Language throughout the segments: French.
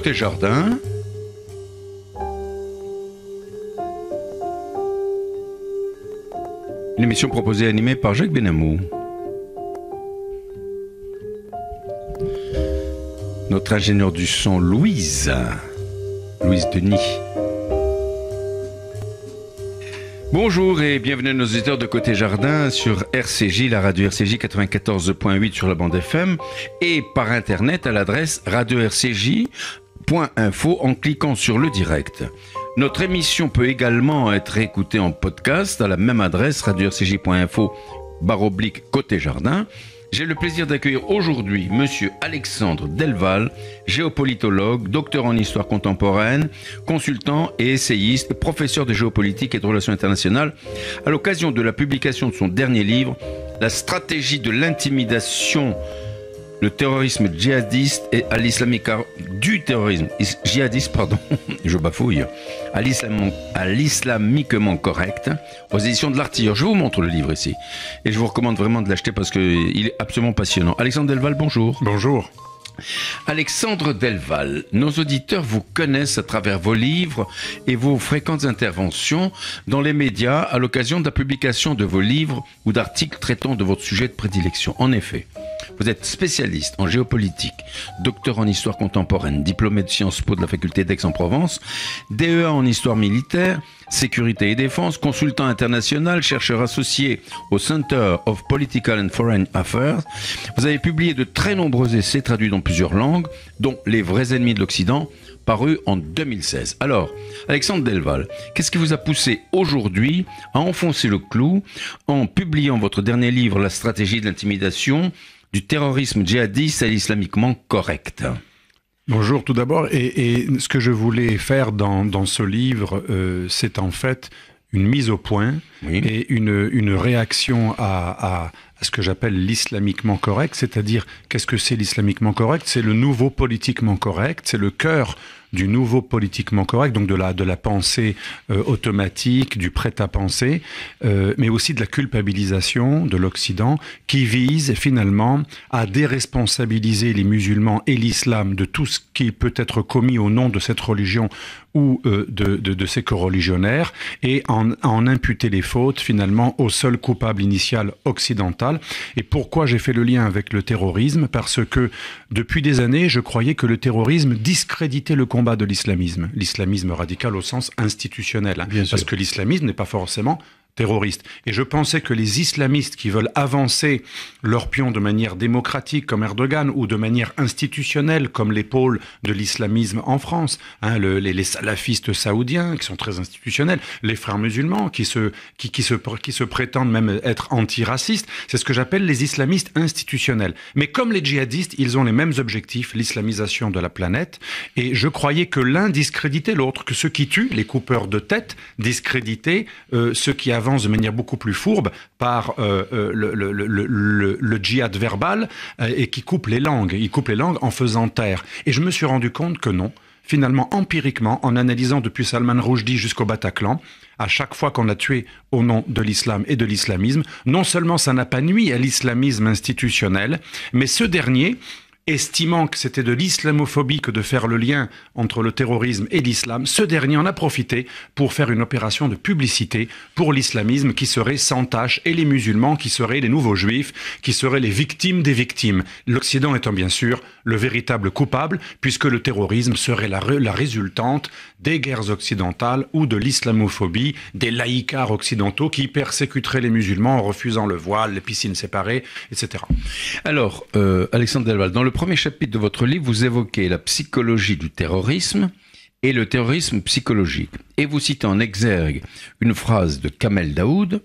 côté jardin. Une émission proposée et animée par Jacques Benamou. Notre ingénieur du son, Louise. Louise Denis. Bonjour et bienvenue à nos auditeurs de Côté Jardin sur RCJ, la radio RCJ 94.8 sur la bande FM et par internet à l'adresse radio-rcj info en cliquant sur le direct. Notre émission peut également être écoutée en podcast à la même adresse bar baroblique côté jardin. J'ai le plaisir d'accueillir aujourd'hui monsieur Alexandre Delval, géopolitologue, docteur en histoire contemporaine, consultant et essayiste, professeur de géopolitique et de relations internationales, à l'occasion de la publication de son dernier livre, La stratégie de l'intimidation le terrorisme djihadiste et à l'islamique... du terrorisme djihadiste, pardon, je bafouille, à l'islamiquement correct, aux éditions de l'Artilleur. Je vous montre le livre ici et je vous recommande vraiment de l'acheter parce qu'il est absolument passionnant. Alexandre Delval, bonjour. Bonjour. Alexandre Delval, nos auditeurs vous connaissent à travers vos livres et vos fréquentes interventions dans les médias à l'occasion de la publication de vos livres ou d'articles traitant de votre sujet de prédilection. En effet, vous êtes spécialiste en géopolitique, docteur en histoire contemporaine, diplômé de Sciences Po de la faculté d'Aix-en-Provence, DEA en histoire militaire, sécurité et défense, consultant international, chercheur associé au Center of Political and Foreign Affairs. Vous avez publié de très nombreux essais traduits dans plusieurs langues, dont Les vrais ennemis de l'Occident, paru en 2016. Alors, Alexandre Delval, qu'est-ce qui vous a poussé aujourd'hui à enfoncer le clou en publiant votre dernier livre La stratégie de l'intimidation, du terrorisme djihadiste à l'islamiquement correct Bonjour tout d'abord. Et, ce que je voulais faire dans, dans ce livre, euh, c'est en fait une mise au point et une, une réaction à, à, à, ce que j'appelle l'islamiquement correct, c'est-à-dire qu'est-ce que c'est l'islamiquement correct C'est le nouveau politiquement correct, c'est le cœur du nouveau politiquement correct, donc de la, de la pensée euh, automatique, du prêt-à-penser, euh, mais aussi de la culpabilisation de l'Occident qui vise finalement à déresponsabiliser les musulmans et l'islam de tout ce qui peut être commis au nom de cette religion ou euh, de, de, ses co-religionnaires et en, en imputer les fautes finalement au seul coupable initial occidental. Et pourquoi j'ai fait le lien avec le terrorisme Parce que depuis des années, je croyais que le terrorisme discréditait le de l'islamisme, l'islamisme radical au sens institutionnel, hein. parce que l'islamisme n'est pas forcément terroristes. Et je pensais que les islamistes qui veulent avancer leur pion de manière démocratique comme Erdogan ou de manière institutionnelle comme l'épaule de l'islamisme en France, hein, le, les, salafistes saoudiens qui sont très institutionnels, les frères musulmans qui se, qui, qui se, qui se prétendent même être antiracistes, c'est ce que j'appelle les islamistes institutionnels. Mais comme les djihadistes, ils ont les mêmes objectifs, l'islamisation de la planète, et je croyais que l'un discréditait l'autre, que ceux qui tuent, les coupeurs de tête, discréditaient euh, ceux qui avancent de manière beaucoup plus fourbe par euh, euh, le, djihad verbal euh, et qui coupe les langues. Il coupe les langues en faisant taire. Et je me suis rendu compte que non. Finalement, empiriquement, en analysant depuis Salman Rushdie jusqu'au Bataclan, à chaque fois qu'on a tué au nom de l'islam et de l'islamisme, non seulement ça n'a pas nui à l'islamisme institutionnel, mais ce dernier, Estimant que c'était de l'islamophobie que de faire le lien entre le terrorisme et l'islam, ce dernier en a profité pour faire une opération de publicité pour l'islamisme qui serait sans tâche et les musulmans qui seraient les nouveaux juifs, qui seraient les victimes des victimes. L'Occident étant bien sûr le véritable coupable puisque le terrorisme serait la, la résultante des guerres occidentales ou de l'islamophobie, des laïcars occidentaux qui persécuteraient les musulmans en refusant le voile, les piscines séparées, etc. Alors, euh, Alexandre Delval, dans le premier chapitre de votre livre, vous évoquez la psychologie du terrorisme et le terrorisme psychologique. Et vous citez en exergue une phrase de Kamel Daoud,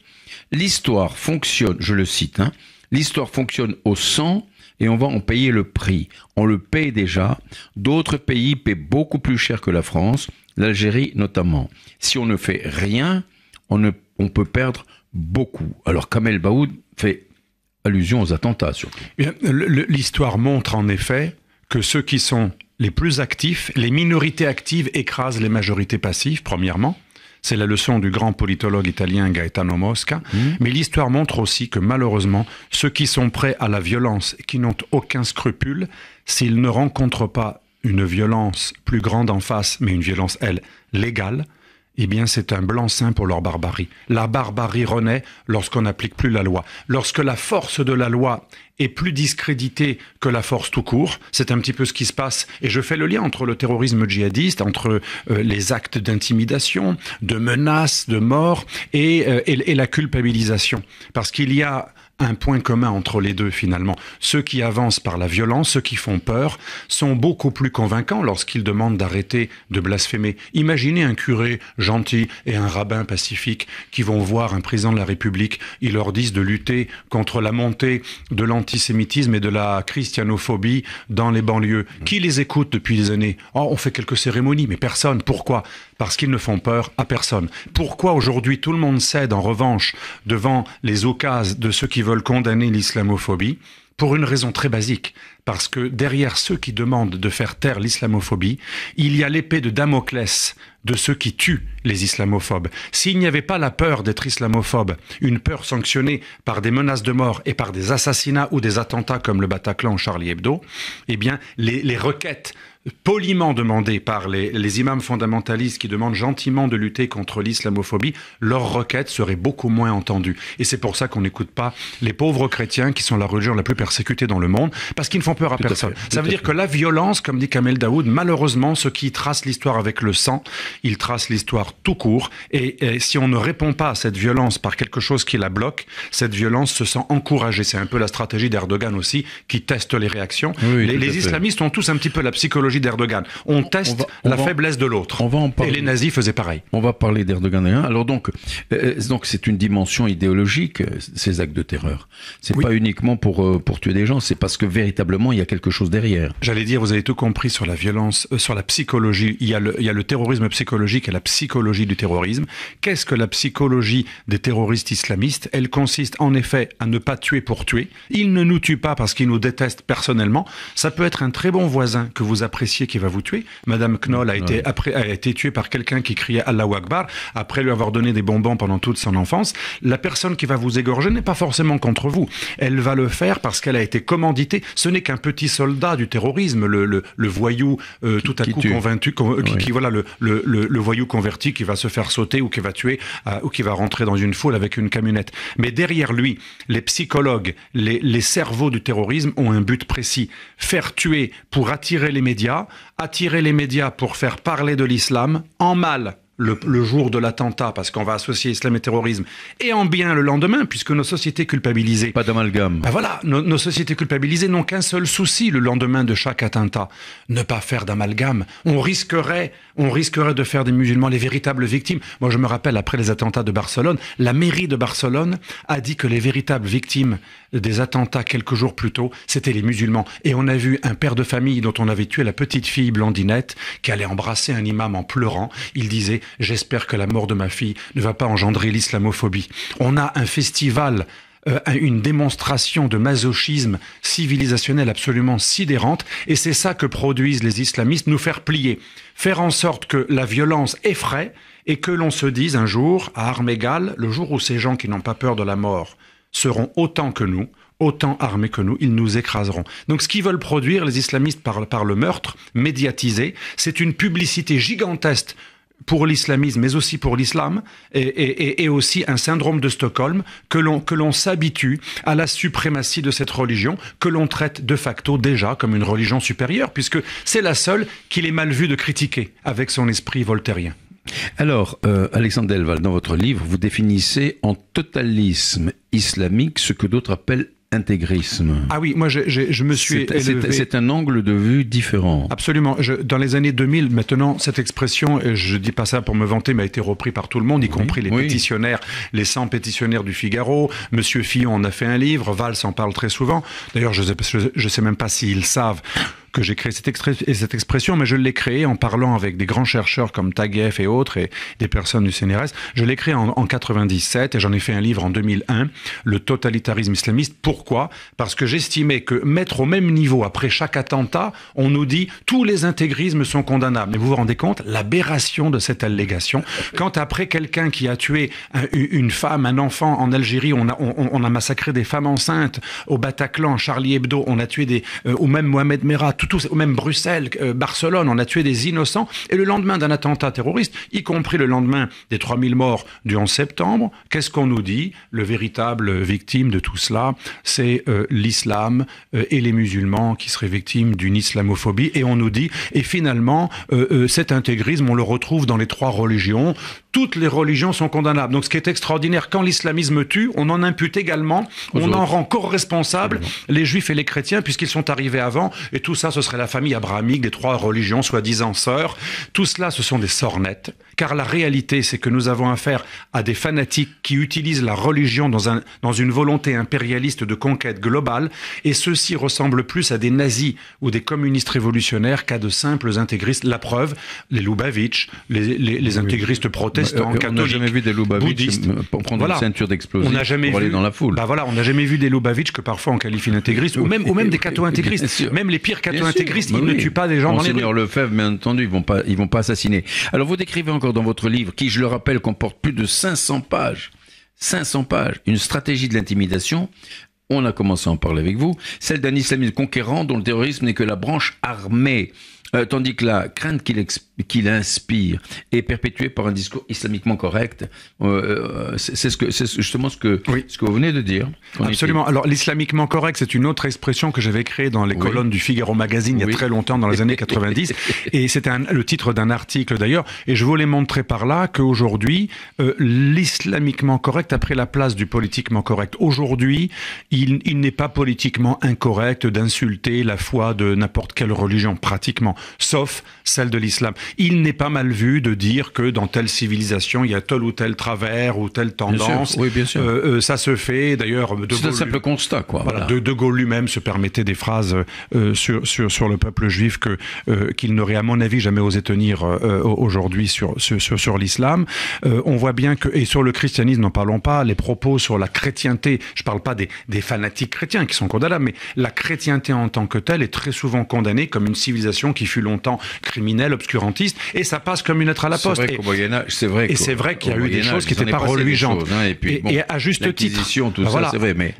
L'histoire fonctionne, je le cite, hein, l'histoire fonctionne au sang et on va en payer le prix. On le paye déjà. D'autres pays paient beaucoup plus cher que la France l'Algérie notamment. Si on ne fait rien, on, ne, on peut perdre beaucoup. Alors Kamel Baoud fait allusion aux attentats surtout. Eh l'histoire montre en effet que ceux qui sont les plus actifs, les minorités actives écrasent les majorités passives, premièrement. C'est la leçon du grand politologue italien Gaetano Mosca. Mmh. Mais l'histoire montre aussi que malheureusement, ceux qui sont prêts à la violence, qui n'ont aucun scrupule, s'ils ne rencontrent pas une violence plus grande en face, mais une violence, elle, légale, eh bien c'est un blanc-seing pour leur barbarie. La barbarie renaît lorsqu'on n'applique plus la loi. Lorsque la force de la loi est plus discréditée que la force tout court, c'est un petit peu ce qui se passe, et je fais le lien entre le terrorisme djihadiste, entre euh, les actes d'intimidation, de menaces, de mort, euh, et la culpabilisation. Parce qu'il y a un point commun entre les deux finalement. Ceux qui avancent par la violence, ceux qui font peur, sont beaucoup plus convaincants lorsqu'ils demandent d'arrêter de blasphémer. Imaginez un curé gentil et un rabbin pacifique qui vont voir un président de la République, ils leur disent de lutter contre la montée de l'antisémitisme et de la christianophobie dans les banlieues. Qui les écoute depuis des années oh, On fait quelques cérémonies, mais personne. Pourquoi Parce qu'ils ne font peur à personne. Pourquoi aujourd'hui tout le monde cède en revanche devant les occasions de ceux qui veulent condamner l'islamophobie pour une raison très basique, parce que derrière ceux qui demandent de faire taire l'islamophobie, il y a l'épée de Damoclès de ceux qui tuent les islamophobes. S'il n'y avait pas la peur d'être islamophobe, une peur sanctionnée par des menaces de mort et par des assassinats ou des attentats comme le Bataclan ou Charlie Hebdo, eh bien les requêtes poliment demandé par les, imams fondamentalistes qui demandent gentiment de lutter contre l'islamophobie, leur requête serait beaucoup moins entendue. Et c'est pour ça qu'on n'écoute pas les pauvres chrétiens qui sont la religion la plus persécutée dans le monde, parce qu'ils ne font peur à personne. ça veut dire que la violence, comme dit Kamel Daoud, malheureusement, ceux qui tracent l'histoire avec le sang, ils tracent l'histoire tout court. Et, si on ne répond pas à cette violence par quelque chose qui la bloque, cette violence se sent encouragée. C'est un peu la stratégie d'Erdogan aussi, qui teste les réactions. les islamistes ont tous un petit peu la psychologie d'Erdogan. On teste la faiblesse de l'autre. Et les nazis faisaient pareil. On va parler d'Erdogan. Alors donc, euh, donc c'est une dimension idéologique euh, ces actes de terreur. C'est n'est pas uniquement pour euh, pour tuer des gens, c'est parce que véritablement il y a quelque chose derrière. J'allais dire, vous avez tout compris sur la violence, sur la psychologie. Il y a le il y a le terrorisme psychologique et la psychologie du terrorisme. Qu'est-ce que la psychologie des terroristes islamistes Elle consiste en effet à ne pas tuer pour tuer. Ils ne nous tuent pas parce qu'ils nous détestent personnellement. Ça peut être un très bon voisin que vous appréciez qui va vous tuer. Madame Knoll a, été, après, a été tuée par quelqu'un qui criait Allahu Akbar après lui avoir donné des bonbons pendant toute son enfance. La personne qui va vous égorger n'est pas forcément contre vous. Elle va le faire parce qu'elle a été commanditée. Ce n'est qu'un petit soldat du terrorisme, le, le, le voyou euh, tout à coup convaincu, euh, qui, voilà le, le, voyou converti qui va se faire sauter ou qui va tuer euh, ou qui va rentrer dans une foule avec une camionnette. Mais derrière lui, les psychologues, les, les cerveaux du terrorisme ont un but précis faire tuer pour attirer les médias attirer les médias pour faire parler de l'islam, en mal le, jour de l'attentat, parce qu'on va associer islam et terrorisme, et en bien le lendemain, puisque nos sociétés culpabilisées. Pas d'amalgame. Ben voilà, nos, sociétés culpabilisées n'ont qu'un seul souci le lendemain de chaque attentat ne pas faire d'amalgame. On risquerait, on risquerait de faire des musulmans les véritables victimes. Moi, je me rappelle après les attentats de Barcelone, la mairie de Barcelone a dit que les véritables victimes des attentats quelques jours plus tôt, c'était les musulmans. Et on a vu un père de famille dont on avait tué la petite fille Blondinette qui allait embrasser un imam en pleurant. Il disait J'espère que la mort de ma fille ne va pas engendrer l'islamophobie. On a un festival euh, une démonstration de masochisme civilisationnel absolument sidérante. Et c'est ça que produisent les islamistes, nous faire plier, faire en sorte que la violence effraie et que l'on se dise un jour, à armes égales, le jour où ces gens qui n'ont pas peur de la mort seront autant que nous, autant armés que nous, ils nous écraseront. Donc ce qu'ils veulent produire, les islamistes, par, le meurtre médiatisé, c'est une publicité gigantesque pour l'islamisme, mais aussi pour l'islam, et, aussi un syndrome de Stockholm, que l'on, que l'on s'habitue à la suprématie de cette religion, que l'on traite de facto déjà comme une religion supérieure, puisque c'est la seule qu'il est mal vu de critiquer avec son esprit voltairien. Alors, euh, Alexandre Delval, dans votre livre, vous définissez en totalisme islamique ce que d'autres appellent intégrisme. Ah oui, moi je, me suis C'est un angle de vue différent. Absolument. dans les années 2000, maintenant, cette expression, je ne dis pas ça pour me vanter, mais a été repris par tout le monde, y compris les pétitionnaires, les 100 pétitionnaires du Figaro. Monsieur Fillon en a fait un livre, Valls en parle très souvent. D'ailleurs, je ne sais, sais même pas s'ils savent que j'ai créé cette et cette expression, mais je l'ai créée en parlant avec des grands chercheurs comme Taguieff et autres et des personnes du CNRS. Je l'ai créé en, en 97 et j'en ai fait un livre en 2001, Le totalitarisme islamiste. Pourquoi Parce que j'estimais que mettre au même niveau après chaque attentat, on nous dit tous les intégrismes sont condamnables. Mais vous vous rendez compte l'aberration de cette allégation Quand après quelqu'un qui a tué une femme, un enfant en Algérie, on a, on, a massacré des femmes enceintes au Bataclan, Charlie Hebdo, on a tué des, euh, ou même Mohamed Merah, tout même Bruxelles, euh, Barcelone, on a tué des innocents. Et le lendemain d'un attentat terroriste, y compris le lendemain des 3000 morts du 11 septembre, qu'est-ce qu'on nous dit Le véritable victime de tout cela, c'est euh, l'islam euh, et les musulmans qui seraient victimes d'une islamophobie. Et on nous dit, et finalement, cet intégrisme, on le retrouve dans les trois religions. Toutes les religions sont condamnables. Donc ce qui est extraordinaire, quand l'islamisme tue, on en impute également, on en rend corresponsable les juifs et les chrétiens, puisqu'ils sont arrivés avant, et tout ça ce serait la famille abrahamique des trois religions soi-disant sœurs. Tout cela, ce sont des sornettes, car la réalité, c'est que nous avons affaire à des fanatiques qui utilisent la religion dans, un, dans une volonté impérialiste de conquête globale, et ceux-ci ressemblent plus à des nazis ou des communistes révolutionnaires qu'à de simples intégristes. La preuve, les Lubavitch, les, intégristes bah, protestants, catholiques, euh, On n'a jamais vu des Lubavitch prendre une ceinture d'explosion pour aller dans la foule. Bah voilà, on n'a jamais vu des Lubavitch que parfois on qualifie d'intégristes, ou même, ou même des cathos intégristes, même les pires cathos bah ils ne tuent pas des gens Monseigneur dans les Lefebvre, bien entendu, ils vont pas, ils vont pas assassiner. Alors vous décrivez encore dans votre livre, qui je le rappelle comporte plus de 500 pages, 500 pages, une stratégie de l'intimidation. On a commencé à en parler avec vous, celle d'un islamiste conquérant dont le terrorisme n'est que la branche armée. Euh, tandis que la crainte qu'il inspire est perpétuée par un discours islamiquement correct. Euh, euh, c'est ce que, justement ce que, ce que vous venez de dire. Absolument. Alors l'islamiquement correct, c'est une autre expression que j'avais créée dans les colonnes du Figaro Magazine il y a très longtemps, dans les années 90. et c'était le titre d'un article d'ailleurs. Et je voulais montrer par là qu'aujourd'hui, l'islamiquement correct a pris la place du politiquement correct. Aujourd'hui, il n'est pas politiquement incorrect d'insulter la foi de n'importe quelle religion, pratiquement sauf celle de l'islam. Il n'est pas mal vu de dire que dans telle civilisation, il y a tel ou tel travers ou telle tendance. oui, bien sûr. Euh, euh, ça se fait. D'ailleurs, c'est un simple constat, quoi. De, Gaulle lui-même se permettait des phrases euh, sur, sur, sur, le peuple juif que qu'il n'aurait, à mon avis, jamais osé tenir aujourd'hui sur, sur, sur l'islam. on voit bien que et sur le christianisme, n'en parlons pas. Les propos sur la chrétienté, je ne parle pas des, des fanatiques chrétiens qui sont condamnables, mais la chrétienté en tant que telle est très souvent condamnée comme une civilisation qui fut longtemps criminel, obscurantiste, et ça passe comme une lettre à la poste. C'est vrai Et c'est vrai qu'il y a eu des choses qui n'étaient pas religiantes. Hein, et, à juste titre.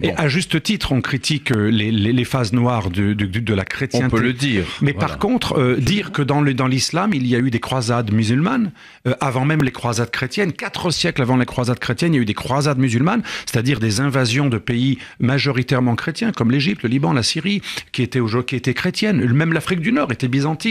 Et à juste titre, on critique euh, les, phases noires de, la chrétienté. On peut le dire. Mais par contre, euh, dire que dans l'islam, dans il y a eu des croisades musulmanes, euh, avant même les croisades chrétiennes, quatre siècles avant les croisades chrétiennes, il y a eu des croisades musulmanes, c'est-à-dire des invasions de pays majoritairement chrétiens, comme l'Égypte, le Liban, la Syrie, qui étaient, qui étaient chrétiennes. Même l'Afrique du Nord était byzantine.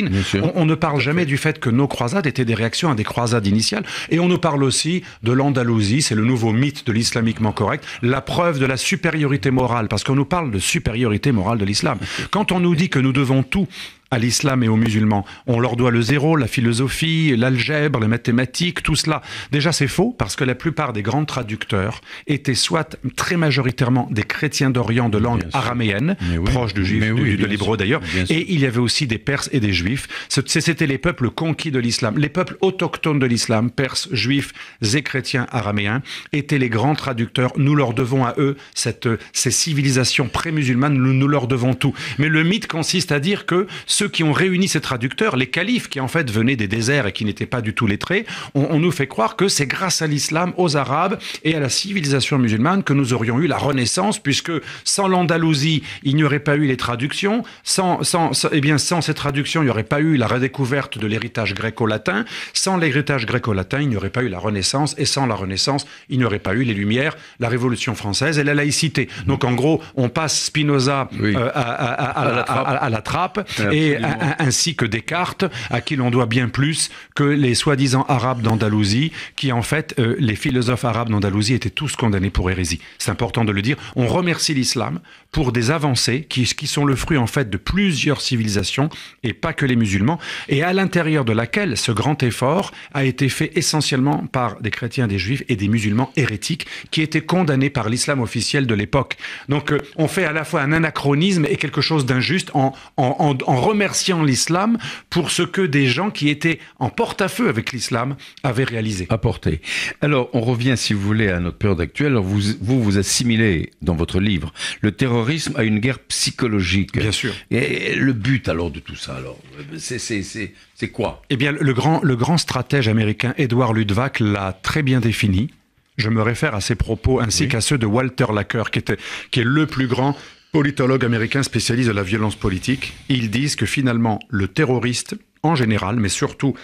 On, on, ne parle jamais du fait que nos croisades étaient des réactions à des croisades initiales. Et on nous parle aussi de l'Andalousie, c'est le nouveau mythe de l'islamiquement correct, la preuve de la supériorité morale, parce qu'on nous parle de supériorité morale de l'islam. Quand on nous dit que nous devons tout à l'islam et aux musulmans. On leur doit le zéro, la philosophie, l'algèbre, les mathématiques, tout cela. Déjà, c'est faux parce que la plupart des grands traducteurs étaient soit très majoritairement des chrétiens d'Orient de langue araméenne, proche du juif, de l'hébreu d'ailleurs, et il y avait aussi des Perses et des Juifs. C'était les peuples conquis de l'islam. Les peuples autochtones de l'islam, Perses, Juifs et chrétiens araméens, étaient les grands traducteurs. Nous leur devons à eux, cette, ces civilisations pré-musulmanes, nous, leur devons tout. Mais le mythe consiste à dire que ceux qui ont réuni ces traducteurs, les califes qui en fait venaient des déserts et qui n'étaient pas du tout lettrés, on, nous fait croire que c'est grâce à l'islam, aux Arabes et à la civilisation musulmane que nous aurions eu la Renaissance, puisque sans l'Andalousie, il n'y aurait pas eu les traductions, sans, sans, eh bien, sans ces traductions, il n'y aurait pas eu la redécouverte de l'héritage gréco-latin, sans l'héritage gréco-latin, il n'y aurait pas eu la Renaissance, et sans la Renaissance, il n'y aurait pas eu les Lumières, la Révolution française et la laïcité. Donc en gros, on passe Spinoza euh, à, la trappe, la trappe et ainsi que Descartes, à qui l'on doit bien plus que les soi-disant arabes d'Andalousie, qui en fait, euh, les philosophes arabes d'Andalousie étaient tous condamnés pour hérésie. C'est important de le dire. On remercie l'islam, pour des avancées qui, qui sont le fruit en fait de plusieurs civilisations et pas que les musulmans, et à l'intérieur de laquelle ce grand effort a été fait essentiellement par des chrétiens, des juifs et des musulmans hérétiques qui étaient condamnés par l'islam officiel de l'époque. Donc euh, on fait à la fois un anachronisme et quelque chose d'injuste en, en, remerciant l'islam pour ce que des gens qui étaient en porte-à-feu avec l'islam avaient réalisé. Apporté. Alors on revient si vous voulez à notre période actuelle. vous, vous vous assimilez dans votre livre le terrorisme terrorisme à une guerre psychologique. Bien sûr. Et, le but alors de tout ça, alors, c'est quoi Eh bien, le grand, le grand stratège américain Edward Ludwig l'a très bien défini. Je me réfère à ses propos ainsi qu'à ceux de Walter Lacker, qui, était, qui est le plus grand politologue américain spécialiste de la violence politique. Ils disent que finalement, le terroriste, en général, mais surtout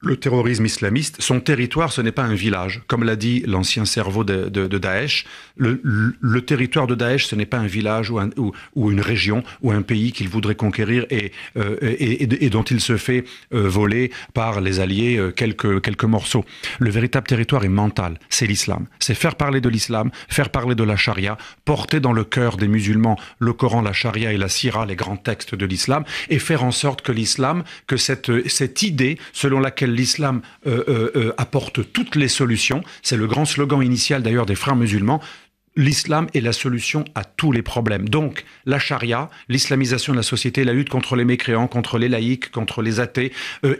le terrorisme islamiste, son territoire, ce n'est pas un village. Comme l'a dit l'ancien cerveau de, Daesh, le, territoire de Daesh, ce n'est pas un village ou, ou, une région ou un pays qu'il voudrait conquérir et, euh, et, dont il se fait euh, voler par les alliés euh, quelques, quelques morceaux. Le véritable territoire est mental, c'est l'islam. C'est faire parler de l'islam, faire parler de la charia, porter dans le cœur des musulmans le Coran, la charia et la sira, les grands textes de l'islam, et faire en sorte que l'islam, que cette, cette idée selon laquelle l'islam euh, euh, euh, apporte toutes les solutions. C'est le grand slogan initial d'ailleurs des frères musulmans. L'islam est la solution à tous les problèmes. Donc, la charia, l'islamisation de la société, la lutte contre les mécréants, contre les laïcs, contre les athées,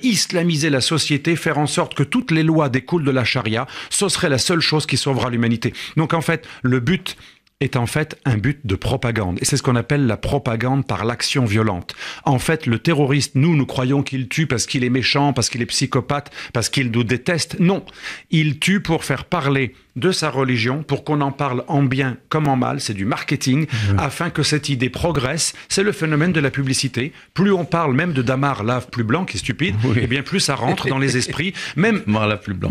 islamiser la société, faire en sorte que toutes les lois découlent de la charia, ce serait la seule chose qui sauvera l'humanité. Donc, en fait, le but est en fait un but de propagande. Et c'est ce qu'on appelle la propagande par l'action violente. En fait, le terroriste, nous, nous croyons qu'il tue parce qu'il est méchant, parce qu'il est psychopathe, parce qu'il nous déteste. Non, il tue pour faire parler de sa religion pour qu'on en parle en bien comme en mal, c'est du marketing, afin que cette idée progresse. C'est le phénomène de la publicité. Plus on parle même de Damar, lave plus blanc, qui est stupide, et eh bien plus ça rentre dans les esprits. Même, Damar, lave plus blanc.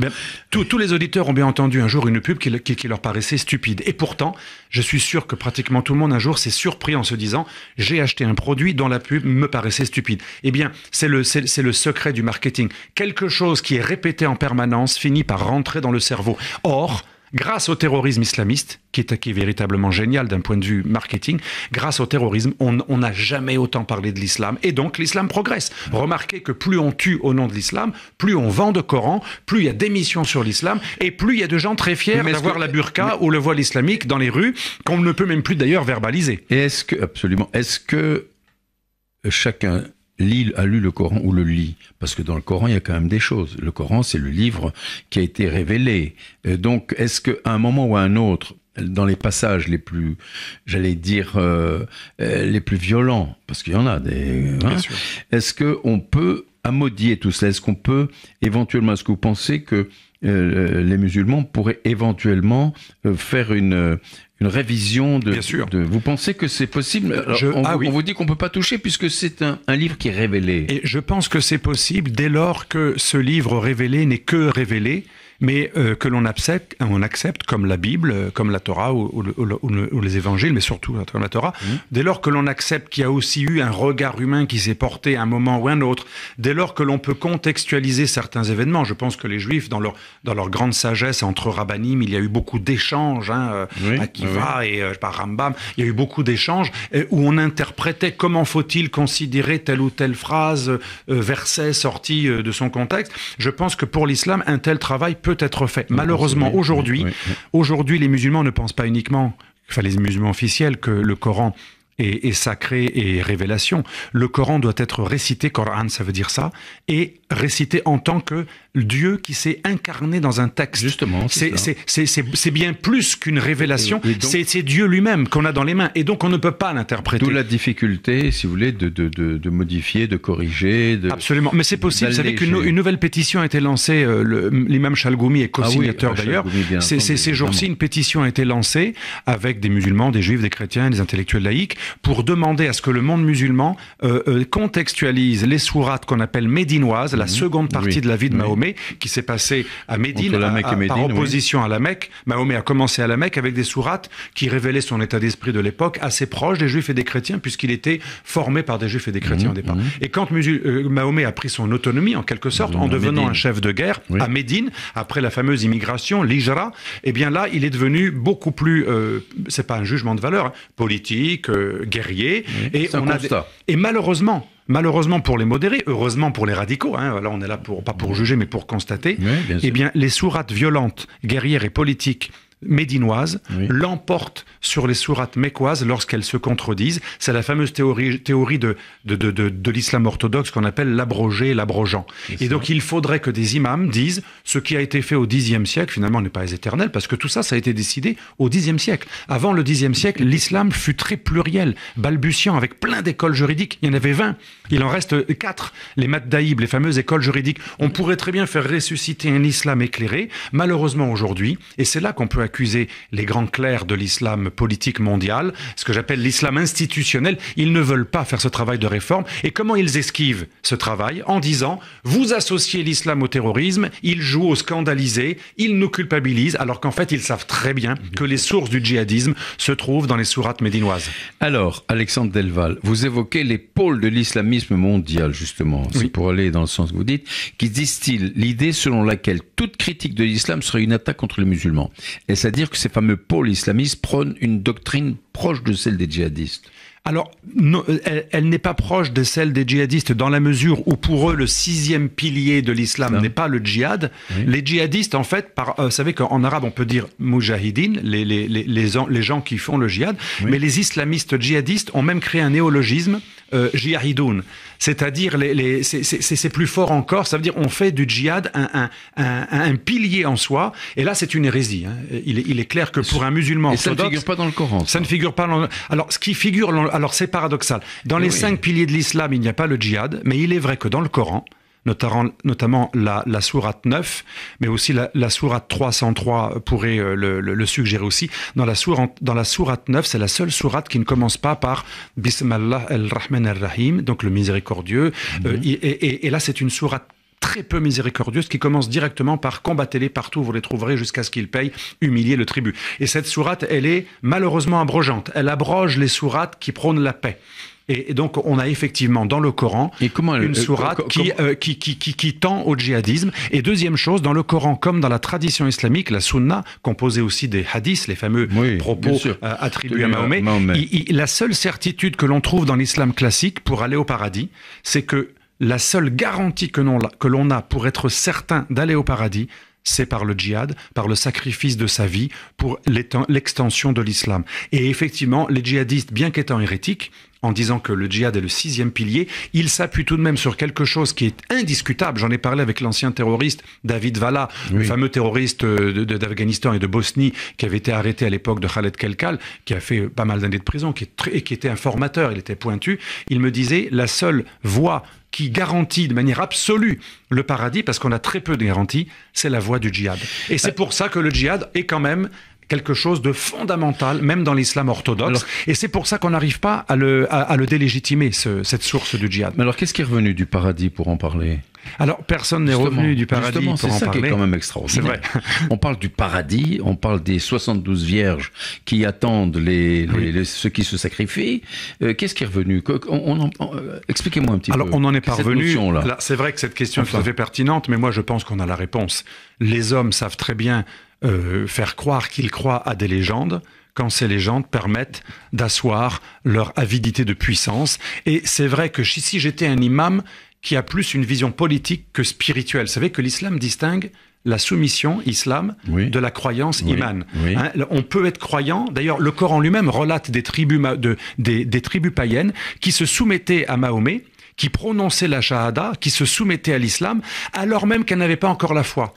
tous les auditeurs ont bien entendu un jour une pub qui, leur paraissait stupide. Et pourtant, je suis sûr que pratiquement tout le monde un jour s'est surpris en se disant j'ai acheté un produit dont la pub me paraissait stupide. Eh bien, c'est le, c'est le secret du marketing. Quelque chose qui est répété en permanence finit par rentrer dans le cerveau. Or, Grâce au terrorisme islamiste, qui est, véritablement génial d'un point de vue marketing, grâce au terrorisme, on n'a jamais autant parlé de l'islam. Et donc l'islam progresse. Remarquez que plus on tue au nom de l'islam, plus on vend de Coran, plus il y a d'émissions sur l'islam, et plus il y a de gens très fiers d'avoir la burqa ou le voile islamique dans les rues, qu'on ne peut même plus d'ailleurs verbaliser. est-ce que, absolument, est-ce que chacun lit, a lu le Coran ou le lit Parce que dans le Coran, il y a quand même des choses. Le Coran, c'est le livre qui a été révélé. Euh, donc, est-ce qu'à un moment ou à un autre, dans les passages les plus, j'allais dire, euh, euh, les plus violents, parce qu'il y en a des. Hein, est-ce qu'on peut amodier tout cela Est-ce qu'on peut éventuellement, est-ce que vous pensez que les musulmans pourraient éventuellement faire une, une révision de, Bien sûr. de, vous pensez que c'est possible euh, ah on, vous dit qu'on peut pas toucher puisque c'est un, un, livre qui est révélé. Et je pense que c'est possible dès lors que ce livre révélé n'est que révélé mais euh, que l'on accepte, on accepte comme la Bible, euh, comme la Torah ou, ou, les évangiles, mais surtout comme la Torah. Mhm. Dès lors que l'on accepte qu'il y a aussi eu un regard humain qui s'est porté à un moment ou à un autre, dès lors que l'on peut contextualiser certains événements, je pense que les Juifs, dans leur, dans leur grande sagesse entre rabbinim, il y a eu beaucoup d'échanges, hein, euh, à et par Rambam, il y a eu beaucoup d'échanges où on interprétait comment faut-il considérer telle ou telle phrase, verset sorti de son contexte. Je pense que pour l'islam, un tel travail peut être fait. Malheureusement, aujourd'hui, aujourd'hui, les musulmans ne pensent pas uniquement, enfin les musulmans officiels, que le Coran est, est sacré et révélation. Le Coran doit être récité, Coran, ça veut dire ça, et récité en tant que Dieu qui s'est incarné dans un texte. Justement, c'est bien plus qu'une révélation, c'est Dieu lui-même qu'on a dans les mains, et donc on ne peut pas l'interpréter. D'où la difficulté, si vous voulez, de, de, modifier, de corriger. Absolument, mais c'est possible. Vous savez qu'une nouvelle pétition a été lancée, euh, l'imam Chalgoumi est ah co-signateur ah, d'ailleurs. Ces jours-ci, une pétition a été lancée avec des musulmans, des juifs, des chrétiens, des intellectuels laïcs, pour demander à ce que le monde musulman euh, euh, contextualise les sourates qu'on appelle médinoises, la mhm. seconde partie de la vie de Mahomet qui s'est passée à Médine, en opposition à la Mecque. Mahomet a commencé à la Mecque avec des sourates qui révélaient son état d'esprit de l'époque, assez proche des juifs et des chrétiens, puisqu'il était formé par des juifs et des mhm. chrétiens au départ. Mhm. Et quand euh, Mahomet a pris son autonomie, en quelque sorte, en devenant un chef de guerre à Médine, après la fameuse immigration, l'Ijra, eh bien là, il est devenu beaucoup plus, euh, c'est pas un jugement de valeur, hein, politique, euh, guerrier. et malheureusement, Malheureusement pour les modérés, heureusement pour les radicaux, hein, là on est là pour, pas pour juger mais pour constater, bien eh bien les sourates violentes, guerrières et politiques médinoise l'emporte sur les sourates mécoises lorsqu'elles se contredisent. C'est la fameuse théorie, théorie de, de, de, de, de l'islam orthodoxe qu'on appelle l'abrogé et l'abrogeant. Et donc il faudrait que des imams disent ce qui a été fait au Xe siècle finalement n'est pas éternel parce que tout ça, ça a été décidé au Xe siècle. Avant le Xe siècle, l'islam fut très pluriel, balbutiant avec plein d'écoles juridiques. Il y en avait 20. Il en reste 4. Les mathdaïbes les fameuses écoles juridiques. On pourrait très bien faire ressusciter un islam éclairé. Malheureusement aujourd'hui, et c'est là qu'on peut accuser les grands clercs de l'islam politique mondial, ce que j'appelle l'islam institutionnel. Ils ne veulent pas faire ce travail de réforme. Et comment ils esquivent ce travail En disant, vous associez l'islam au terrorisme, ils jouent au scandalisé, ils nous culpabilisent, alors qu'en fait, ils savent très bien que les sources du djihadisme se trouvent dans les sourates médinoises. Alors, Alexandre Delval, vous évoquez les pôles de l'islamisme mondial, justement. C'est pour aller dans le sens que vous dites, qui distillent l'idée selon laquelle toute critique de l'islam serait une attaque contre les musulmans c'est-à-dire que ces fameux pôles islamistes prônent une doctrine proche de celle des djihadistes. Alors, elle, n'est pas proche de celle des djihadistes dans la mesure où pour eux le sixième pilier de l'islam n'est pas le djihad. Les djihadistes, en fait, euh, vous savez qu'en arabe on peut dire mujahideen les, les, les, les, gens qui font le djihad, mais les islamistes djihadistes ont même créé un néologisme euh, c'est-à-dire les, les c'est plus fort encore, ça veut dire on fait du djihad un, un, un, pilier en soi, et là c'est une hérésie. Hein. Il, est, il, est, clair que pour un musulman... ça ne figure pas dans le Coran. Ça, ne figure pas Alors ce qui figure, alors c'est paradoxal, dans les cinq piliers de l'islam il n'y a pas le djihad, mais il est vrai que dans le Coran, notamment, la, sourate 9, mais aussi la, sourate 303 pourrait euh, le, suggérer aussi. Dans la sourate, dans 9, c'est la seule sourate qui ne commence pas par Bismallah el-Rahman el-Rahim, donc le miséricordieux. Euh, mhm. et, là, c'est une sourate très peu miséricordieuse qui commence directement par combattez-les partout, vous les trouverez jusqu'à ce qu'ils payent, humilier le tribut. Et cette sourate, elle est malheureusement abrogeante. Elle abroge les sourates qui prônent la paix. Et, donc, on a effectivement dans le Coran une euh, sourate euh, qui, qui, qui, qui, tend au djihadisme. Et deuxième chose, dans le Coran, comme dans la tradition islamique, la sunna, composée aussi des hadiths, les fameux propos euh, attribués à Mahomet, la seule certitude que l'on trouve dans l'islam classique pour aller au paradis, c'est que la seule garantie que l'on a pour être certain d'aller au paradis, c'est par le djihad, par le sacrifice de sa vie pour l'extension de l'islam. Et effectivement, les djihadistes, bien qu'étant hérétiques, en disant que le djihad est le sixième pilier, il s'appuie tout de même sur quelque chose qui est indiscutable. J'en ai parlé avec l'ancien terroriste David Valla, le fameux terroriste euh, d'Afghanistan et de Bosnie qui avait été arrêté à l'époque de Khaled Kelkal, qui a fait pas mal d'années de prison, qui, qui était informateur, il était pointu. Il me disait, la seule voie qui garantit de manière absolue le paradis, parce qu'on a très peu de garanties, c'est la voie du djihad. Et c'est euh, pour ça que le djihad est quand même quelque chose de fondamental, même dans l'islam orthodoxe. et c'est pour ça qu'on n'arrive pas à le, à, le délégitimer, cette source du djihad. Mais alors, qu'est-ce qui est revenu du paradis pour en parler alors, personne n'est revenu du paradis pour en ça parler. Qui est quand même extraordinaire. Vrai. on parle du paradis, on parle des 72 vierges qui attendent les, ceux qui se sacrifient. Euh, qu'est-ce qui est revenu euh, Expliquez-moi un petit peu. Alors, on n'en est pas revenu. Là, c'est vrai que cette question est tout fait pertinente, mais moi, je pense qu'on a la réponse. Les hommes savent très bien euh, faire croire qu'ils croient à des légendes quand ces légendes permettent d'asseoir leur avidité de puissance. Et c'est vrai que si j'étais un imam qui a plus une vision politique que spirituelle, vous savez que l'islam distingue la soumission islam de la croyance imam iman. Hein, on peut être croyant. D'ailleurs, le Coran lui-même relate des tribus, des tribus païennes qui se soumettaient à Mahomet qui prononçaient la shahada, qui se soumettaient à l'islam, alors même qu'elles n'avaient pas encore la foi.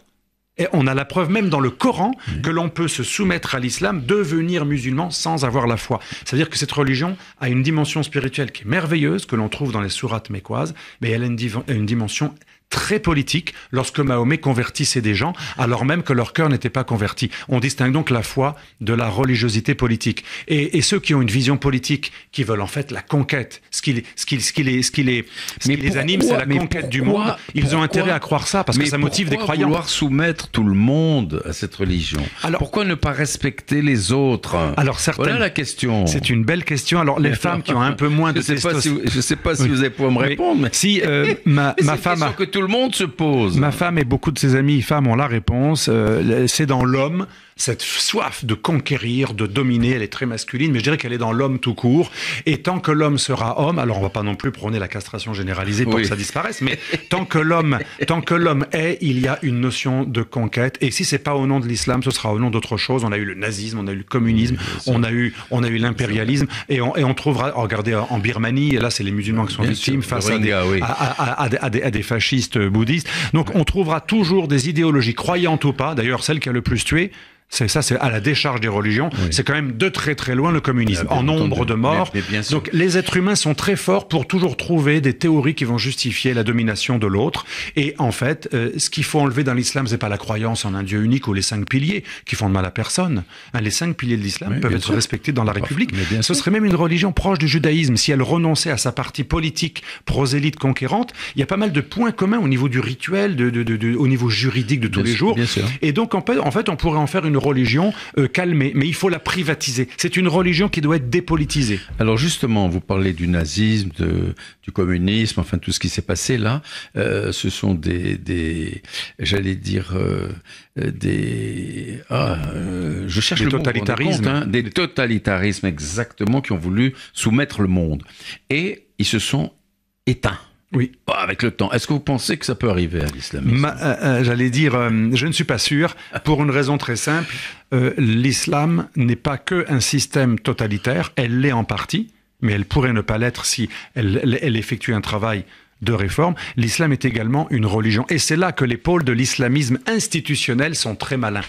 Et on a la preuve même dans le Coran que l'on peut se soumettre à l'islam, devenir musulman sans avoir la foi. C'est-à-dire que cette religion a une dimension spirituelle qui est merveilleuse, que l'on trouve dans les sourates mécoises, mais elle a une, une dimension très politique lorsque Mahomet convertissait des gens, alors même que leur cœur n'était pas converti. On distingue donc la foi de la religiosité politique. Et, ceux qui ont une vision politique, qui veulent en fait la conquête, ce qui, ce ce qu'il les, ce qu'il est, ce qui les anime, c'est la conquête du monde. Ils ont intérêt à croire ça parce que ça motive des croyants. Vouloir soumettre tout le monde à cette religion. Alors pourquoi ne pas respecter les autres Alors certaines, voilà la question. C'est une belle question. Alors les femmes qui ont un peu moins de je Je ne sais pas si vous allez pouvoir me répondre. Mais... Si euh, ma, ma femme. A tout le monde se pose. Ma femme et beaucoup de ses amis femmes ont la réponse. Euh, c'est dans l'homme cette soif de conquérir, de dominer, elle est très masculine, mais je dirais qu'elle est dans l'homme tout court. Et tant que l'homme sera homme, alors on va pas non plus prôner la castration généralisée pour que ça disparaisse, mais tant que l'homme, tant que l'homme est, il y a une notion de conquête. Et si c'est pas au nom de l'islam, ce sera au nom d'autre chose. On a eu le nazisme, on a eu le communisme, on a eu, on a eu l'impérialisme, et on, et on trouvera, oh, regardez, en Birmanie, et là c'est les musulmans qui sont victimes face à, à des, fascistes bouddhistes. Donc on trouvera toujours des idéologies croyantes ou pas, d'ailleurs celle qui a le plus tué, c'est ça, c'est à la décharge des religions. C'est quand même de très très loin le communisme, ah, en nombre de morts. Donc les êtres humains sont très forts pour toujours trouver des théories qui vont justifier la domination de l'autre. Et en fait, euh, ce qu'il faut enlever dans l'islam, c'est pas la croyance en un Dieu unique ou les cinq piliers qui font de mal à personne. Hein, les cinq piliers de l'islam peuvent être respectés dans la République. Mais bien ce serait même une religion proche du judaïsme si elle renonçait à sa partie politique prosélyte conquérante. Il y a pas mal de points communs au niveau du rituel, de, de, de, au niveau juridique de tous les jours. Et donc en fait, en fait, on pourrait en faire une religion euh, calmée, mais il faut la privatiser. C'est une religion qui doit être dépolitisée. Alors justement, vous parlez du nazisme, du communisme, enfin tout ce qui s'est passé là, euh, ce sont des, j'allais dire, euh, des... Ah, je cherche le Mot, hein. des totalitarismes, exactement, qui ont voulu soumettre le monde. Et ils se sont éteints. Oui. Bah, avec le temps. Est-ce que vous pensez que ça peut arriver à l'islamisme euh, euh, J'allais dire, euh, je ne suis pas sûr, pour une raison très simple. L'islam n'est pas que un système totalitaire, elle l'est en partie, mais elle pourrait ne pas l'être si elle, elle, effectue un travail de réforme. L'islam est également une religion. Et c'est là que les pôles de l'islamisme institutionnel sont très malins.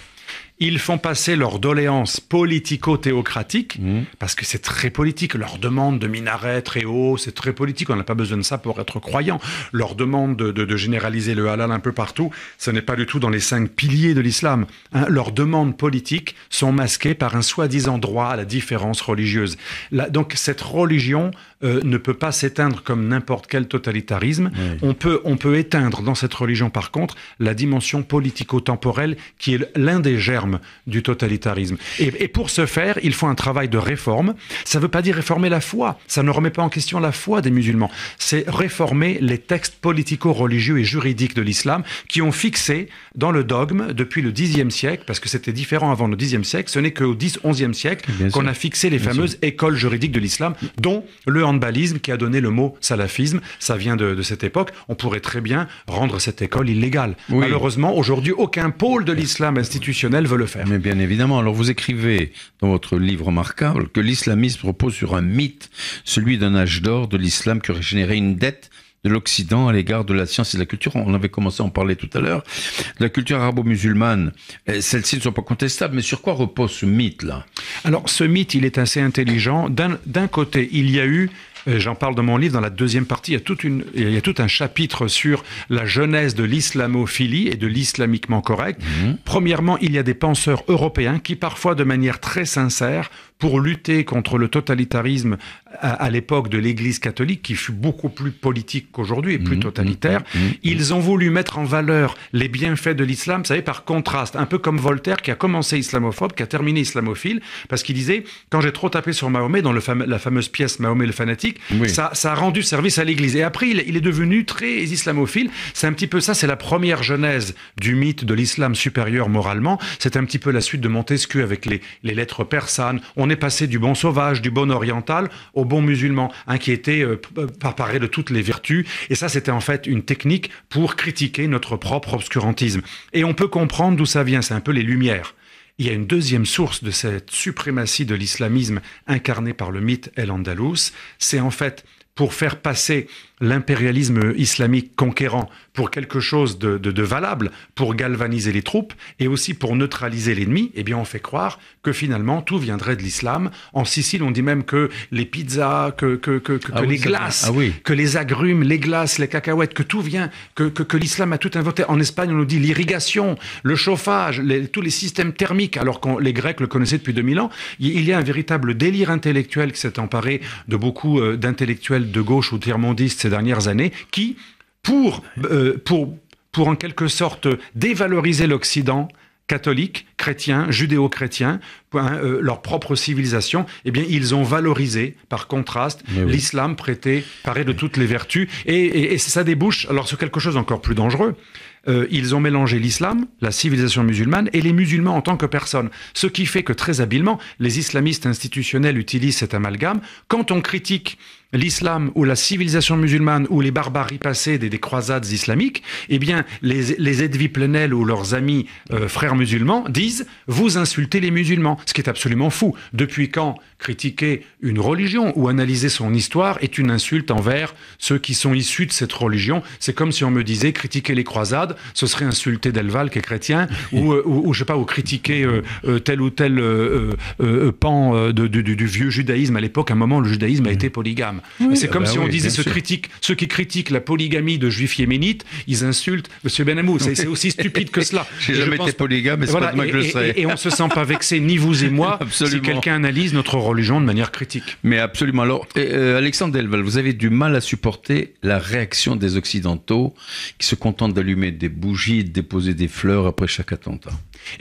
Ils font passer leurs doléances politico-théocratiques, mmh. parce que c'est très politique. Leur demande de minaret très haut, c'est très politique. On n'a pas besoin de ça pour être croyant. Leur demande de, généraliser le halal un peu partout, ce n'est pas du tout dans les cinq piliers de l'islam. Hein. leurs demandes politiques sont masquées par un soi-disant droit à la différence religieuse. donc cette religion euh, ne peut pas s'éteindre comme n'importe quel totalitarisme. On, peut, on peut éteindre dans cette religion, par contre, la dimension politico-temporelle qui est l'un des germes du totalitarisme. Et, pour ce faire, il faut un travail de réforme. Ça ne veut pas dire réformer la foi. Ça ne remet pas en question la foi des musulmans. C'est réformer les textes politico-religieux et juridiques de l'islam qui ont fixé dans le dogme depuis le Xe siècle, parce que c'était différent avant le Xe siècle, ce n'est qu'au X, XIe siècle qu'on a fixé les fameuses écoles juridiques de l'islam, dont le balisme qui a donné le mot salafisme. Ça vient de, cette époque. On pourrait très bien rendre cette école illégale. Malheureusement, aujourd'hui, aucun pôle de l'islam institutionnel veut le faire. Mais bien évidemment, alors vous écrivez dans votre livre remarquable que l'islamisme repose sur un mythe, celui d'un âge d'or de l'islam qui aurait généré une dette de l'Occident à l'égard de la science et de la culture. On avait commencé à en parler tout à l'heure. La culture arabo-musulmane, euh, celles-ci ne sont pas contestables, mais sur quoi repose ce mythe-là Alors, ce mythe, il est assez intelligent. D'un côté, il y a eu euh, J'en parle dans mon livre, dans la deuxième partie, il y a, tout un chapitre sur la jeunesse de l'islamophilie et de l'islamiquement correct. Mhm. Premièrement, il y a des penseurs européens qui, parfois de manière très sincère, pour lutter contre le totalitarisme à, l'époque de l'Église catholique, qui fut beaucoup plus politique qu'aujourd'hui et plus mhm, totalitaire, mhm, mhm, ils ont voulu mettre en valeur les bienfaits de l'islam, vous savez, par contraste, un peu comme Voltaire qui a commencé islamophobe, qui a terminé islamophile, parce qu'il disait, quand j'ai trop tapé sur Mahomet, dans le fame, la fameuse pièce Mahomet le fanatique, ça, ça, a rendu service à l'Église. Et après, il, est devenu très islamophile. C'est un petit peu ça, c'est la première genèse du mythe de l'islam supérieur moralement. C'est un petit peu la suite de Montesquieu avec les, les lettres persanes. On passer du bon sauvage, du bon oriental au bon musulman, inquiété euh, euh, par de toutes les vertus. Et ça, c'était en fait une technique pour critiquer notre propre obscurantisme. Et on peut comprendre d'où ça vient, c'est un peu les lumières. Il y a une deuxième source de cette suprématie de l'islamisme incarnée par le mythe El Andalus, c'est en fait pour faire passer l'impérialisme islamique conquérant pour quelque chose de, valable, pour galvaniser les troupes et aussi pour neutraliser l'ennemi, eh bien on fait croire que finalement tout viendrait de l'islam. En Sicile, on dit même que les pizzas, que, que, ah les glaces, ah que les agrumes, les glaces, les cacahuètes, que tout vient, que, l'islam a tout inventé. En Espagne, on nous dit l'irrigation, le chauffage, tous les systèmes thermiques, alors que les Grecs le connaissaient depuis 2000 ans. Il y a un véritable délire intellectuel qui s'est emparé de beaucoup euh, d'intellectuels de gauche ou tiers-mondistes dernières années, qui, pour, euh, pour, pour en quelque sorte dévaloriser l'Occident, catholique, chrétien, judéo chrétien euh, leur propre civilisation, eh bien, ils ont valorisé, par contraste, l'islam prêté, paré de toutes les vertus. Et, ça débouche, alors, sur quelque chose encore plus dangereux. Euh, ils ont mélangé l'islam, la civilisation musulmane et les musulmans en tant que personnes. Ce qui fait que, très habilement, les islamistes institutionnels utilisent cet amalgame. Quand on critique l'islam ou la civilisation musulmane ou les barbaries passées des, croisades islamiques, eh bien, les, les Plenel ou leurs amis euh, frères musulmans disent vous insultez les musulmans, ce qui est absolument fou. Depuis quand critiquer une religion ou analyser son histoire est une insulte envers ceux qui sont issus de cette religion C'est comme si on me disait critiquer les croisades, ce serait insulter Delval qui est chrétien, euh, ou, ou, je sais pas, ou critiquer euh, tel ou tel pan du, du, vieux judaïsme à l'époque. À un moment, le judaïsme a mm. été polygame c'est ah comme bah si on disait ceux, qui critiquent la polygamie de juifs yéménites, ils insultent M. Benamou. C'est aussi stupide que cela. jamais été polygame, mais pas de moi que je sais. Et, et, on se sent pas vexé, ni vous et moi, si quelqu'un analyse notre religion de manière critique. Mais absolument. Alors, euh, euh, Alexandre Delval, vous avez du mal à supporter la réaction des Occidentaux qui se contentent d'allumer des bougies de déposer des fleurs après chaque attentat.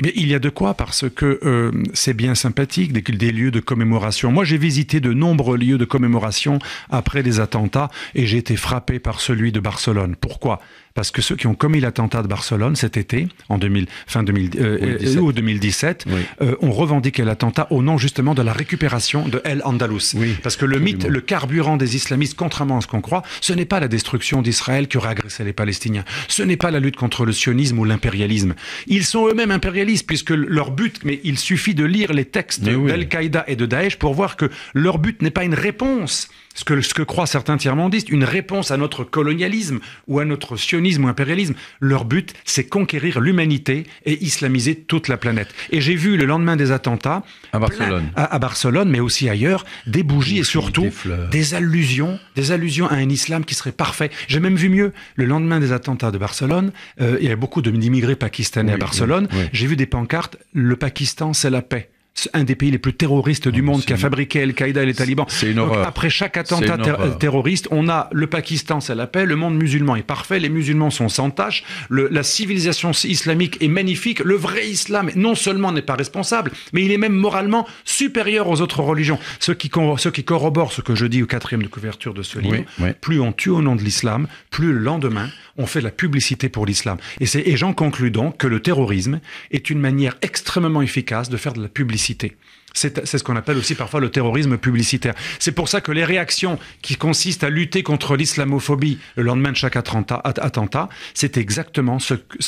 Eh il y a de quoi parce que euh, c'est bien sympathique, des, lieux de commémoration. Moi, j'ai visité de nombreux lieux de commémoration après les attentats et j'ai été frappé par celui de Barcelone. Pourquoi parce que ceux qui ont commis l'attentat de Barcelone cet été, en 2000, fin 2017, euh, euh, euh, ont revendiqué l'attentat au nom justement de la récupération de El Andalus. parce que le mythe, le carburant des islamistes, contrairement à ce qu'on croit, ce n'est pas la destruction d'Israël qui aurait agressé les Palestiniens. Ce n'est pas la lutte contre le sionisme ou l'impérialisme. Ils sont eux-mêmes impérialistes puisque leur but, mais il suffit de lire les textes d'Al-Qaïda et de Daesh pour voir que leur but n'est pas une réponse ce que, croient certains tiers-mondistes, une réponse à notre colonialisme ou à notre sionisme ou impérialisme. Leur but, c'est conquérir l'humanité et islamiser toute la planète. Et j'ai vu le lendemain des attentats, à Barcelone, à, Barcelone mais aussi ailleurs, des bougies et surtout des, allusions, des allusions à un islam qui serait parfait. J'ai même vu mieux, le lendemain des attentats de Barcelone, euh, il y a beaucoup d'immigrés pakistanais à Barcelone, j'ai vu des pancartes, le Pakistan, c'est la paix un des pays les plus terroristes du monde qui a fabriqué Al-Qaïda et les talibans. Une après chaque attentat terroriste, on a le Pakistan, c'est la paix, le monde musulman est parfait, les musulmans sont sans tâche, la civilisation islamique est magnifique, le vrai islam non seulement n'est pas responsable, mais il est même moralement supérieur aux autres religions. Ce qui, corroborent corrobore ce que je dis au quatrième de couverture de ce livre, plus on tue au nom de l'islam, plus le lendemain on fait de la publicité pour l'islam. Et, et j'en conclus donc que le terrorisme est une manière extrêmement efficace de faire de la publicité. C'est ce qu'on appelle aussi parfois le terrorisme publicitaire. C'est pour ça que les réactions qui consistent à lutter contre l'islamophobie le lendemain de chaque attentat, c'est exactement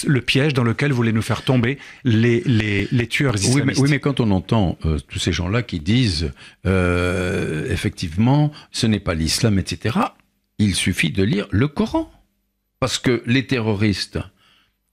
le piège dans lequel voulaient nous faire tomber les, les, tueurs islamistes. Oui mais, quand on entend euh, tous ces gens-là qui disent euh, effectivement ce n'est pas l'islam, etc., il suffit de lire le Coran. Parce que les terroristes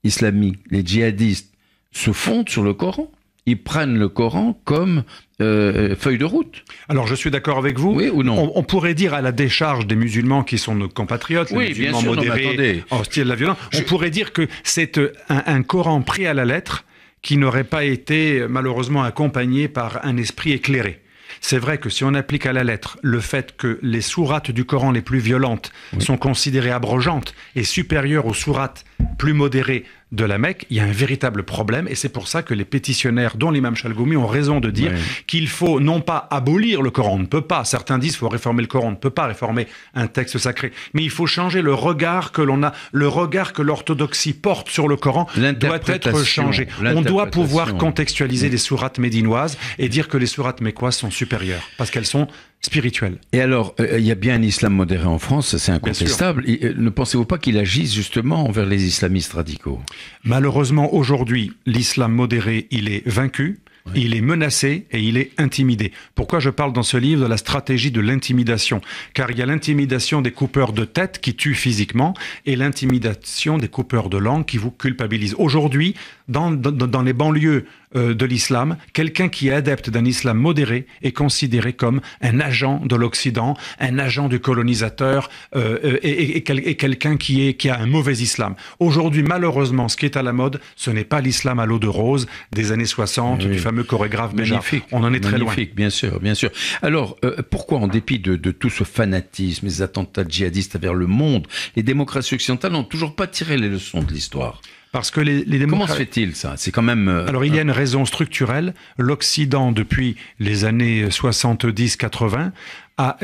islamiques, les djihadistes, se fondent sur le Coran ils prennent le Coran comme euh, feuille de route. Alors je suis d'accord avec vous. Oui ou non on, pourrait dire à la décharge des musulmans qui sont nos compatriotes, les musulmans modérés, hostiles la violence, on pourrait dire que c'est euh, un Coran pris à la lettre qui n'aurait pas été euh, malheureusement accompagné par un esprit éclairé. C'est vrai que si on applique à la lettre le fait que les sourates du Coran les plus violentes sont considérées abrogeantes et supérieures aux sourates plus modérées de la Mecque, il y a un véritable problème et c'est pour ça que les pétitionnaires, dont l'imam Chalgoumi, ont raison de dire qu'il faut non pas abolir le Coran, on ne peut pas. Certains disent qu'il faut réformer le Coran, on ne peut pas réformer un texte sacré, mais il faut changer le regard que l'on a, le regard que l'orthodoxie porte sur le Coran doit être changé. On doit pouvoir contextualiser les sourates médinoises et dire que les sourates mécoises sont supérieures parce qu'elles sont spirituel. Et alors, euh, euh, il y a bien un islam modéré en France, c'est incontestable. Euh, ne pensez-vous pas qu'il agisse justement envers les islamistes radicaux Malheureusement, aujourd'hui, l'islam modéré, il est vaincu. Il est menacé et il est intimidé. Pourquoi je parle dans ce livre de la stratégie de l'intimidation Car il y a l'intimidation des coupeurs de tête qui tuent physiquement et l'intimidation des coupeurs de langue qui vous culpabilisent. Aujourd'hui, dans, les banlieues euh, de l'islam, quelqu'un qui est adepte d'un islam modéré est considéré comme un agent de l'Occident, un agent du colonisateur euh, euh, et, quelqu'un qui, a un mauvais islam. Aujourd'hui, malheureusement, ce qui est à la mode, ce n'est pas l'islam à l'eau de rose des années 60, du fameux chorégraphe Magnifique. On en est très Magnifique, loin. bien sûr, bien sûr. Alors, pourquoi, en dépit de, tout ce fanatisme, les attentats djihadistes vers le monde, les démocraties occidentales n'ont toujours pas tiré les leçons de l'histoire parce que les, les Comment se fait-il ça C'est quand même. Euh, Alors il y a une raison structurelle. L'Occident, depuis les années 70-80,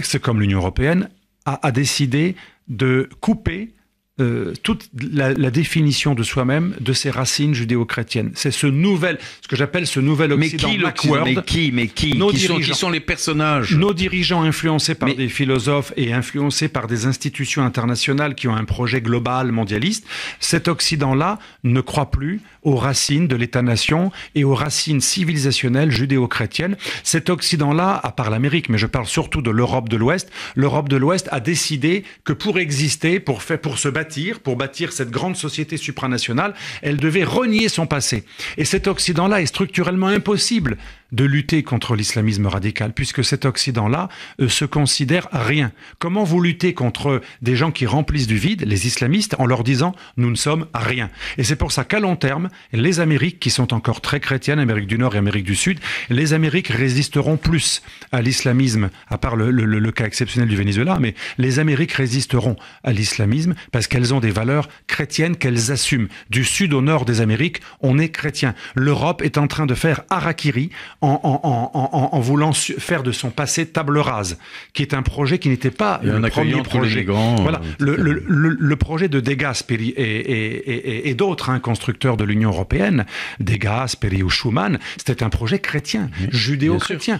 c'est comme l'Union européenne, a, a décidé de couper euh, toute la, définition de soi-même de ses racines judéo-chrétiennes. C'est ce nouvel, ce que j'appelle ce nouvel Occident. Mais qui, mais qui, mais qui, qui, sont, les personnages Nos dirigeants influencés par des philosophes et influencés par des institutions internationales qui ont un projet global mondialiste. Cet Occident-là ne croit plus aux racines de l'État-nation et aux racines civilisationnelles judéo-chrétiennes. Cet Occident-là, à part l'Amérique, mais je parle surtout de l'Europe de l'Ouest, l'Europe de l'Ouest a décidé que pour exister, pour, faire, pour se bâtir, pour bâtir cette grande société supranationale, elle devait renier son passé. Et cet Occident-là est structurellement impossible de lutter contre l'islamisme radical, puisque cet Occident-là euh, se considère rien. Comment vous luttez contre des gens qui remplissent du vide, les islamistes, en leur disant nous ne sommes rien Et c'est pour ça qu'à long terme, les Amériques, qui sont encore très chrétiennes, Amérique du Nord et Amérique du Sud, les Amériques résisteront plus à l'islamisme, à part le, cas exceptionnel du Venezuela, mais les Amériques résisteront à l'islamisme parce qu'elles ont des valeurs chrétiennes qu'elles assument. Du sud au nord des Amériques, on est chrétien. L'Europe est en train de faire arakiri en, voulant faire de son passé table rase, qui est un projet qui n'était pas le premier projet. voilà, euh, le, projet de Degas et, et, d'autres hein, constructeurs de l'Union européenne, Degas, Peri ou Schumann, c'était un projet chrétien, judéo-chrétien,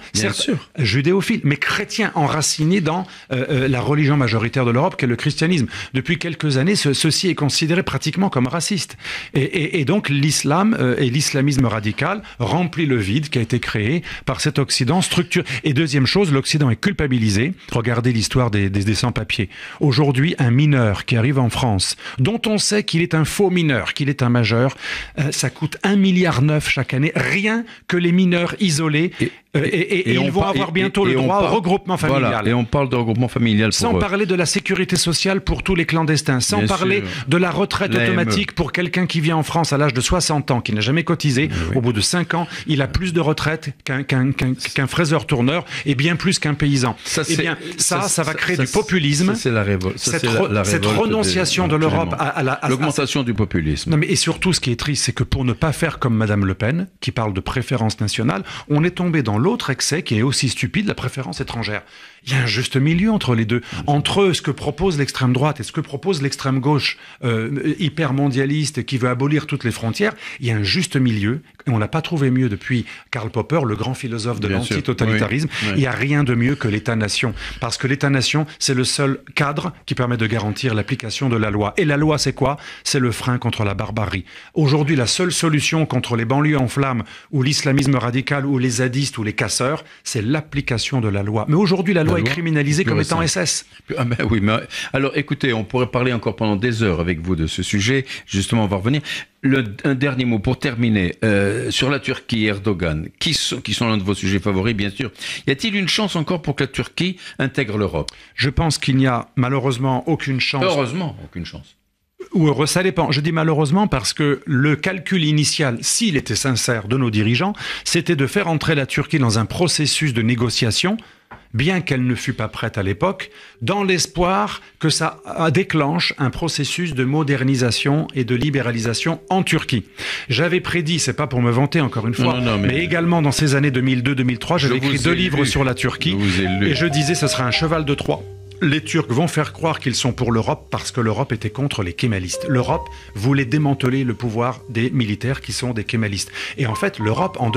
judéophile, mais chrétien enraciné dans euh, euh, la religion majoritaire de l'Europe, qui est le christianisme. Depuis quelques années, ceci est considéré pratiquement comme raciste, et, donc l'islam et l'islamisme radical remplit le vide qui a été créé par cet Occident structure. Et deuxième chose, l'Occident est culpabilisé. Regardez l'histoire des, des, des sans-papiers. Aujourd'hui, un mineur qui arrive en France, dont on sait qu'il est un faux mineur, qu'il est un majeur, euh, ça coûte un milliard neuf chaque année, rien que les mineurs isolés. Et, et, et, ils vont avoir bientôt le droit au regroupement familial. Voilà, et on parle de regroupement familial. Pour sans parler de la sécurité sociale pour tous les clandestins, sans parler de la retraite automatique pour quelqu'un qui vient en France à l'âge de 60 ans, qui n'a jamais cotisé. Au bout de 5 ans, il a plus de retraite qu'un fraiseur-tourneur et bien plus qu'un paysan. Ça, eh bien, ça, ça, va créer du populisme. c'est la, révolte. Cette, la cette renonciation de l'Europe à, à l'augmentation du populisme. Non, mais et surtout, ce qui est triste, c'est que pour ne pas faire comme Madame Le Pen, qui parle de préférence nationale, on est tombé dans l'autre excès qui est aussi stupide, la préférence étrangère. Il y a un juste milieu entre les deux, entre ce que propose l'extrême droite et ce que propose l'extrême gauche euh, hyper mondialiste qui veut abolir toutes les frontières. Il y a un juste milieu on n'a pas trouvé mieux depuis Karl Popper, le grand philosophe de l'anti-totalitarisme. Il n'y a rien de mieux que l'État-nation parce que l'État-nation c'est le seul cadre qui permet de garantir l'application de la loi. Et la loi c'est quoi C'est le frein contre la barbarie. Aujourd'hui, la seule solution contre les banlieues en flammes ou l'islamisme radical ou les zadistes ou les casseurs, c'est l'application de la loi. Mais aujourd'hui, la loi criminalisé comme étant SS. Ah, ben oui, mais alors écoutez, on pourrait parler encore pendant des heures avec vous de ce sujet. Justement, on va revenir. Le, un dernier mot pour terminer euh, sur la Turquie Erdogan, qui sont, qui sont l'un de vos sujets favoris, bien sûr. Y a-t-il une chance encore pour que la Turquie intègre l'Europe Je pense qu'il n'y a malheureusement aucune chance. Heureusement, aucune chance. Ou heureux, ça dépend. Je dis malheureusement parce que le calcul initial, s'il était sincère de nos dirigeants, c'était de faire entrer la Turquie dans un processus de négociation bien qu'elle ne fût pas prête à l'époque, dans l'espoir que ça euh, déclenche un processus de modernisation et de libéralisation en Turquie. J'avais prédit, c'est pas pour me vanter encore une fois, mais... également dans ces années 2002-2003, j'avais écrit deux livres sur la Turquie et je disais ce sera un cheval de Troie les Turcs vont faire croire qu'ils sont pour l'Europe parce que l'Europe était contre les kémalistes. L'Europe voulait démanteler le pouvoir des militaires qui sont des kémalistes. Et en fait, l'Europe, en,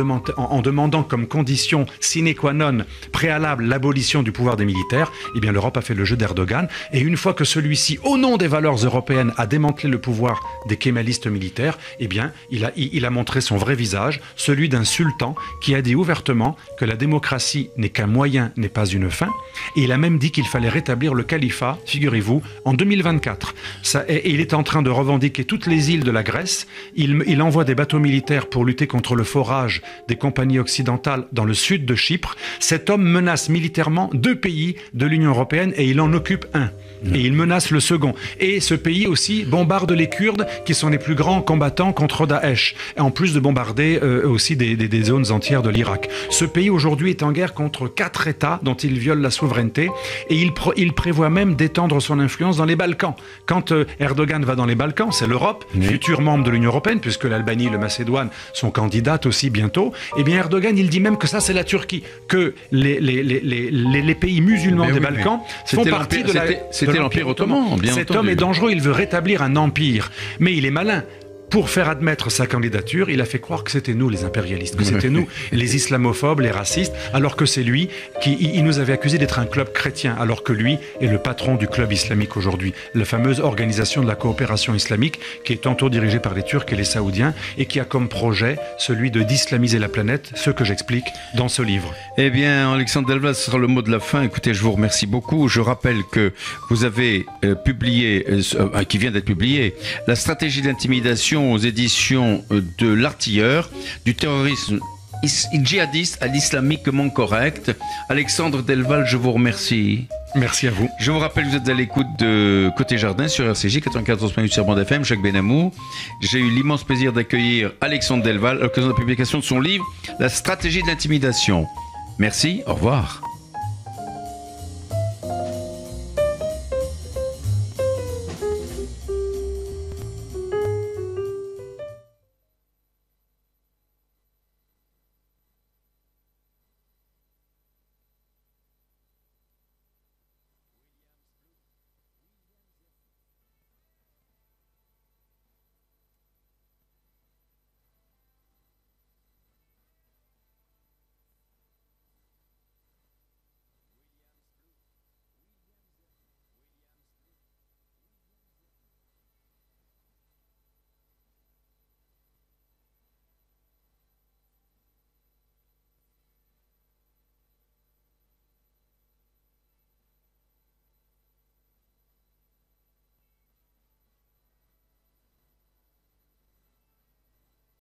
demandant comme condition sine qua non préalable l'abolition du pouvoir des militaires, eh bien l'Europe a fait le jeu d'Erdogan. Et une fois que celui-ci, au nom des valeurs européennes, a démantelé le pouvoir des kémalistes militaires, eh bien il a, il a montré son vrai visage, celui d'un sultan qui a dit ouvertement que la démocratie n'est qu'un moyen, n'est pas une fin. Et il a même dit qu'il fallait le califat, figurez-vous, en 2024. Ça, et, il est en train de revendiquer toutes les îles de la Grèce. Il, envoie des bateaux militaires pour lutter contre le forage des compagnies occidentales dans le sud de Chypre. Cet homme menace militairement deux pays de l'Union européenne et il en occupe un. Et il menace le second. Et ce pays aussi bombarde les Kurdes, qui sont les plus grands combattants contre Daesh, en plus de bombarder euh, aussi des, des, zones entières de l'Irak. Ce pays aujourd'hui est en guerre contre quatre États dont il viole la souveraineté, et il, il prévoit même d'étendre son influence dans les Balkans. Quand euh, Erdogan va dans les Balkans, c'est l'Europe, futur membre de l'Union européenne, puisque l'Albanie et le Macédoine sont candidates aussi bientôt, eh bien Erdogan, il dit même que ça, c'est la Turquie, que les, pays musulmans eh des Balkans font partie de C'était l'Empire ottoman, bien Cet homme est dangereux, il veut rétablir un empire, mais il est malin pour faire admettre sa candidature, il a fait croire que c'était nous les impérialistes, que c'était nous les islamophobes, les racistes, alors que c'est lui qui il nous avait accusé d'être un club chrétien, alors que lui est le patron du club islamique aujourd'hui, la fameuse organisation de la coopération islamique qui est tantôt dirigée par les Turcs et les Saoudiens et qui a comme projet celui de d'islamiser la planète, ce que j'explique dans ce livre. Eh bien, Alexandre Delvas, ce sera le mot de la fin. Écoutez, je vous remercie beaucoup. Je rappelle que vous avez euh, publié, euh, euh, qui vient d'être publié, la stratégie d'intimidation aux éditions de L'Artilleur, du terrorisme djihadiste à l'islamiquement correct. Alexandre Delval, je vous remercie. Merci à vous. Je vous rappelle, vous êtes à l'écoute de Côté Jardin sur RCJ 94.8 sur Bande FM, Jacques Benamou. J'ai eu l'immense plaisir d'accueillir Alexandre Delval à l'occasion de la publication de son livre La stratégie de l'intimidation. Merci, au revoir.